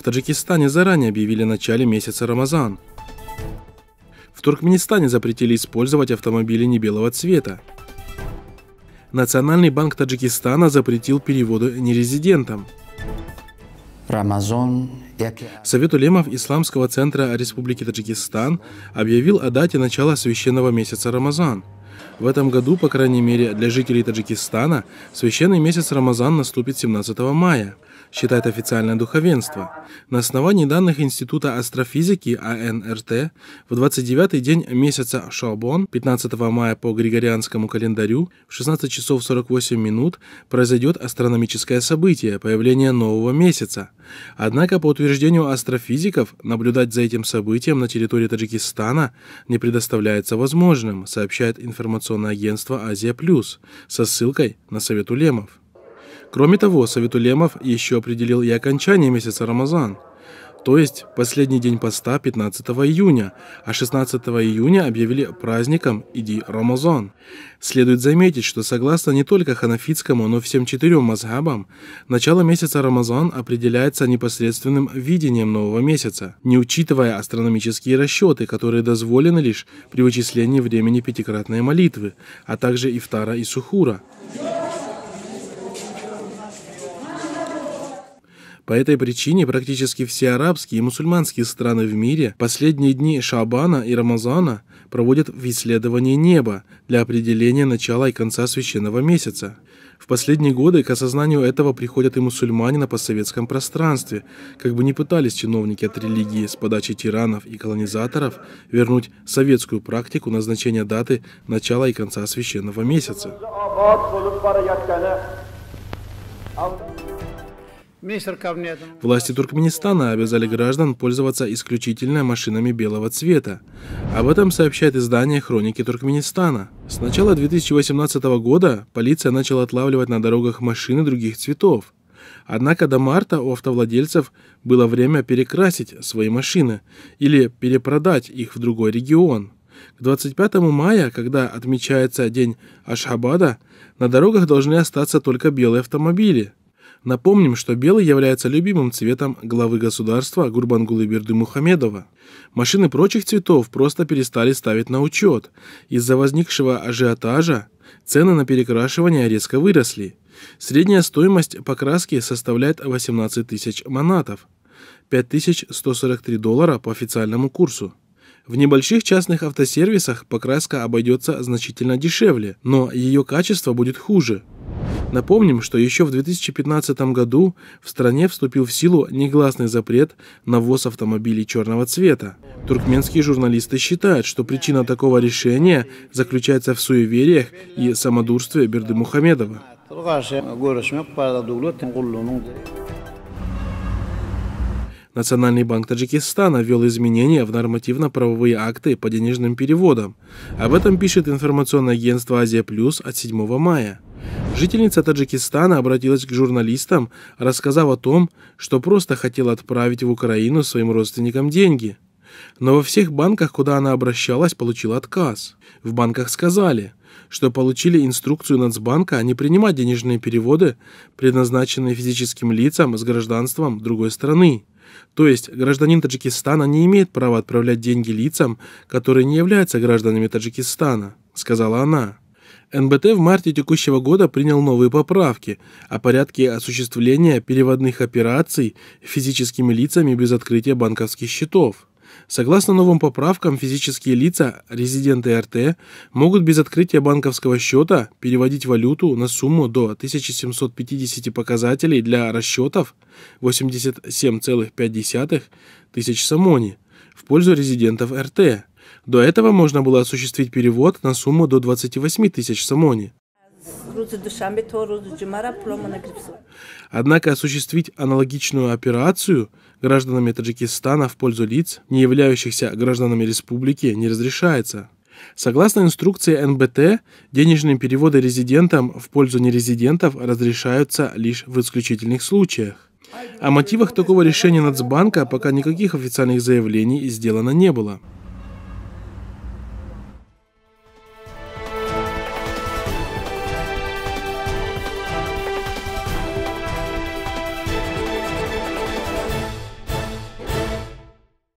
В Таджикистане заранее объявили о начале месяца Рамазан. В Туркменистане запретили использовать автомобили не белого цвета. Национальный банк Таджикистана запретил переводы нерезидентам. Рамазан. Совет улемов Исламского центра Республики Таджикистан объявил о дате начала священного месяца Рамазан – в этом году, по крайней мере, для жителей Таджикистана священный месяц Рамазан наступит 17 мая, считает официальное духовенство. На основании данных Института астрофизики АНРТ, в 29-й день месяца Шалбон, 15 мая по григорианскому календарю, в 16 часов 48 минут произойдет астрономическое событие – появление нового месяца. Однако, по утверждению астрофизиков, наблюдать за этим событием на территории Таджикистана не предоставляется возможным, сообщает информация информационное агентство «Азия Плюс» со ссылкой на Совет Улемов. Кроме того, Совет Улемов еще определил и окончание месяца Рамазан – то есть последний день поста 15 июня, а 16 июня объявили праздником «Иди Рамазан». Следует заметить, что согласно не только ханафитскому, но всем четырем мазхабам, начало месяца Рамазан определяется непосредственным видением нового месяца, не учитывая астрономические расчеты, которые дозволены лишь при вычислении времени пятикратной молитвы, а также ифтара и сухура. По этой причине практически все арабские и мусульманские страны в мире последние дни Шабана и Рамазана проводят в исследовании неба для определения начала и конца священного месяца. В последние годы к осознанию этого приходят и мусульмане на постсоветском пространстве, как бы не пытались чиновники от религии с подачи тиранов и колонизаторов вернуть советскую практику назначения даты начала и конца священного месяца. Власти Туркменистана обязали граждан пользоваться исключительно машинами белого цвета. Об этом сообщает издание «Хроники Туркменистана». С начала 2018 года полиция начала отлавливать на дорогах машины других цветов. Однако до марта у автовладельцев было время перекрасить свои машины или перепродать их в другой регион. К 25 мая, когда отмечается День Ашхабада, на дорогах должны остаться только белые автомобили – Напомним, что белый является любимым цветом главы государства Гурбангулы Берды Мухамедова. Машины прочих цветов просто перестали ставить на учет. Из-за возникшего ажиотажа цены на перекрашивание резко выросли. Средняя стоимость покраски составляет 18 тысяч манатов, 5143 доллара по официальному курсу. В небольших частных автосервисах покраска обойдется значительно дешевле, но ее качество будет хуже – Напомним, что еще в 2015 году в стране вступил в силу негласный запрет на ввоз автомобилей черного цвета. Туркменские журналисты считают, что причина такого решения заключается в суевериях и самодурстве Берды Мухамедова. Национальный банк Таджикистана ввел изменения в нормативно-правовые акты по денежным переводам. Об этом пишет информационное агентство «Азия Плюс» от 7 мая. Жительница Таджикистана обратилась к журналистам, рассказав о том, что просто хотела отправить в Украину своим родственникам деньги. Но во всех банках, куда она обращалась, получила отказ. В банках сказали, что получили инструкцию Нацбанка не принимать денежные переводы, предназначенные физическим лицам с гражданством другой страны. То есть гражданин Таджикистана не имеет права отправлять деньги лицам, которые не являются гражданами Таджикистана, сказала она. НБТ в марте текущего года принял новые поправки о порядке осуществления переводных операций физическими лицами без открытия банковских счетов. Согласно новым поправкам, физические лица, резиденты РТ, могут без открытия банковского счета переводить валюту на сумму до 1750 показателей для расчетов 87,5 тысяч самони в пользу резидентов РТ до этого можно было осуществить перевод на сумму до 28 тысяч самони. Однако осуществить аналогичную операцию гражданами Таджикистана в пользу лиц, не являющихся гражданами республики, не разрешается. Согласно инструкции НБТ, денежные переводы резидентам в пользу нерезидентов разрешаются лишь в исключительных случаях. О мотивах такого решения Нацбанка пока никаких официальных заявлений сделано не было.